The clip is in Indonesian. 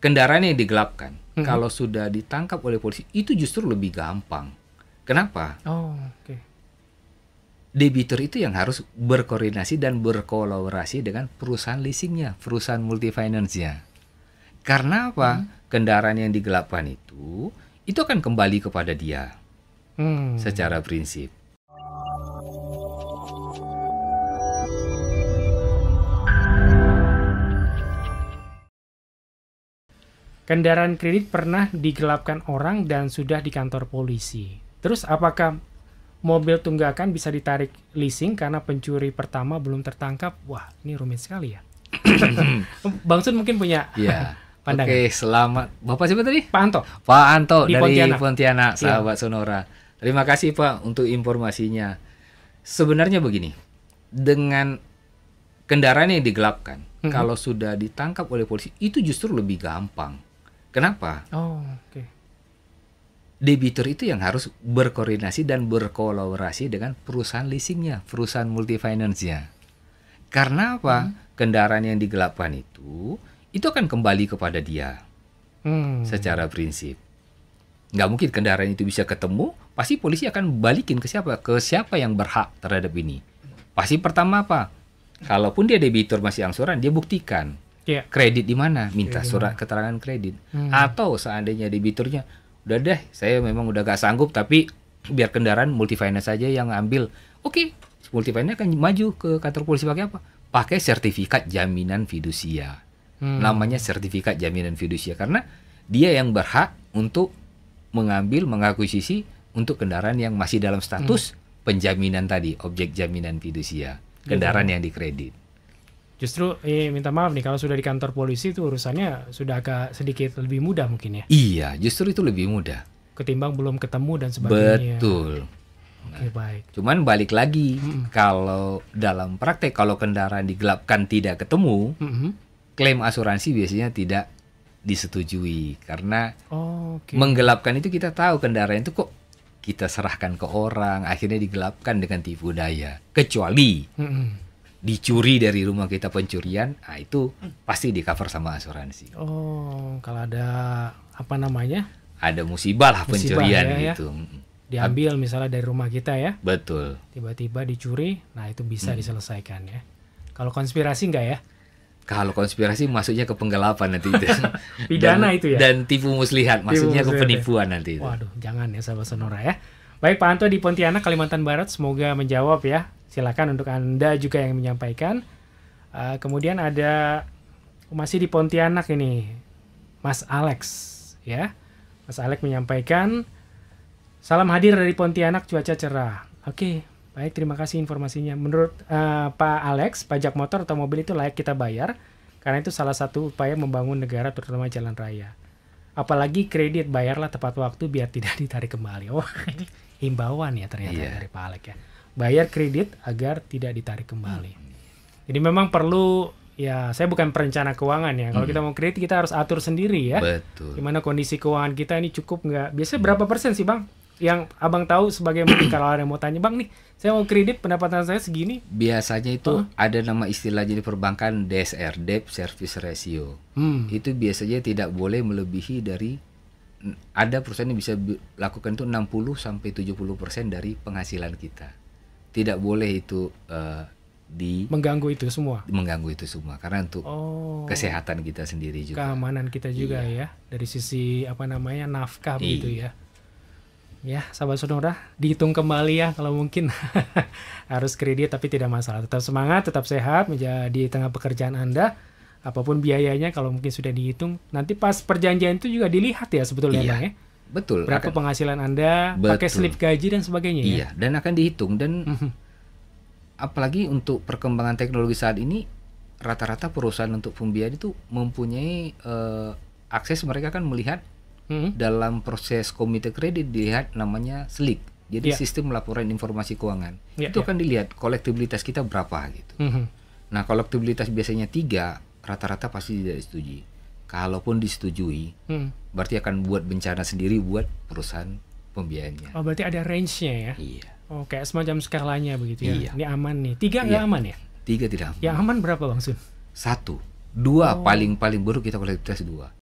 kendaraan yang digelapkan hmm. kalau sudah ditangkap oleh polisi itu justru lebih gampang. Kenapa? Oh, oke. Okay. Debitur itu yang harus berkoordinasi dan berkolaborasi dengan perusahaan leasingnya, perusahaan multi finance-nya. Karena apa? Hmm. Kendaraan yang digelapkan itu itu akan kembali kepada dia hmm. secara prinsip. Kendaraan kredit pernah digelapkan orang dan sudah di kantor polisi. Terus apakah mobil tunggakan bisa ditarik leasing karena pencuri pertama belum tertangkap? Wah, ini rumit sekali ya. Bang Sun mungkin punya yeah. pandangan. Oke, selamat. Bapak siapa tadi? Pak Anto. Pak Anto Di dari Pontianak, Pontianak iya. sahabat yeah. Sonora. Terima kasih Pak untuk informasinya. Sebenarnya begini, dengan kendaraan yang digelapkan, mm -hmm. kalau sudah ditangkap oleh polisi itu justru lebih gampang. Kenapa? Oh, oke. Okay. Debitur itu yang harus berkoordinasi dan berkolaborasi dengan perusahaan leasingnya, perusahaan multifinance-nya. Karena apa? Hmm. Kendaraan yang digelapkan itu itu akan kembali kepada dia. Hmm. Secara prinsip. Nggak mungkin kendaraan itu bisa ketemu, pasti polisi akan balikin ke siapa? Ke siapa yang berhak terhadap ini? Pasti pertama apa? Kalaupun dia debitur masih angsuran, dia buktikan Yeah. Kredit di mana? Minta yeah, surat keterangan kredit. Hmm. Atau seandainya debiturnya, udah deh, saya memang udah gak sanggup, tapi biar kendaraan multi saja yang ambil. Oke, okay, multi akan maju ke kantor polisi pakai apa? Pakai sertifikat jaminan fidusia. Hmm. Namanya sertifikat jaminan fidusia karena dia yang berhak untuk mengambil, mengakuisisi untuk kendaraan yang masih dalam status hmm. penjaminan tadi, objek jaminan fidusia, kendaraan hmm. yang dikredit. Justru eh, minta maaf nih kalau sudah di kantor polisi itu urusannya sudah agak sedikit lebih mudah mungkin ya. Iya, justru itu lebih mudah. Ketimbang belum ketemu dan sebagainya. Betul. Oke, okay, nah, baik. Cuman balik lagi mm -mm. kalau dalam praktek kalau kendaraan digelapkan tidak ketemu, mm -hmm. klaim asuransi biasanya tidak disetujui karena oh, okay. menggelapkan itu kita tahu kendaraan itu kok kita serahkan ke orang akhirnya digelapkan dengan tipu daya kecuali mm -hmm dicuri dari rumah kita pencurian, nah itu hmm. pasti di cover sama asuransi. Oh, kalau ada apa namanya? Ada musibah lah musibah pencurian ya, ya. gitu. Hmm. Diambil misalnya dari rumah kita ya. Betul. Tiba-tiba dicuri, nah itu bisa hmm. diselesaikan ya. Kalau konspirasi enggak ya? Kalau konspirasi masuknya ke penggelapan nanti itu. Pidana dan, itu ya. Dan tipu muslihat maksudnya ke ya. penipuan ya. nanti itu. Waduh, jangan ya sahabat Sonora ya. Baik Pak Anto di Pontianak, Kalimantan Barat, semoga menjawab ya silakan untuk anda juga yang menyampaikan uh, kemudian ada masih di Pontianak ini Mas Alex ya Mas Alex menyampaikan salam hadir dari Pontianak cuaca cerah oke baik terima kasih informasinya menurut uh, Pak Alex pajak motor atau mobil itu layak kita bayar karena itu salah satu upaya membangun negara terutama jalan raya apalagi kredit bayarlah tepat waktu biar tidak ditarik kembali oh ini himbauan ya ternyata yeah. dari Pak Alex ya bayar kredit agar tidak ditarik kembali. Hmm. Jadi memang perlu ya saya bukan perencana keuangan ya. Kalau hmm. kita mau kredit kita harus atur sendiri ya. Betul. Gimana kondisi keuangan kita ini cukup nggak? Biasanya berapa persen sih bang? Yang abang tahu sebagai mungkin kalau ada yang mau tanya bang nih, saya mau kredit pendapatan saya segini. Biasanya itu uh. ada nama istilah jadi perbankan DSR (Debt Service Ratio). Hmm. Itu biasanya tidak boleh melebihi dari ada perusahaan yang bisa lakukan itu 60 sampai 70 persen dari penghasilan kita tidak boleh itu uh, di mengganggu itu semua mengganggu itu semua karena untuk oh, kesehatan kita sendiri juga keamanan kita juga iya. ya dari sisi apa namanya nafkah iya. gitu ya ya sahabat saudara dihitung kembali ya kalau mungkin harus kredit tapi tidak masalah tetap semangat tetap sehat menjadi tengah pekerjaan anda apapun biayanya kalau mungkin sudah dihitung nanti pas perjanjian itu juga dilihat ya sebetulnya iya. bang ya Betul. Berapa akan, penghasilan Anda, betul. pakai slip gaji dan sebagainya ya? iya, ya. dan akan dihitung dan mhm. apalagi untuk perkembangan teknologi saat ini rata-rata perusahaan untuk pembiayaan itu mempunyai uh, akses mereka kan melihat -hmm. dalam proses komite kredit dilihat namanya SLIK. Jadi yeah. sistem laporan informasi keuangan. Yeah, itu yeah. akan dilihat kolektibilitas kita berapa gitu. Mm -hmm. Nah, kolektibilitas biasanya tiga, rata-rata pasti tidak disetujui kalaupun disetujui, hmm. berarti akan buat bencana sendiri buat perusahaan pembiayanya. Oh, berarti ada range-nya ya? Iya. Oh, semacam skalanya begitu ya? Iya. Ini aman nih. Tiga nggak iya. aman ya? Tiga tidak aman. Yang aman berapa Bang Sun? Satu. Dua, oh. paling-paling oh. buruk kita kualitas dua.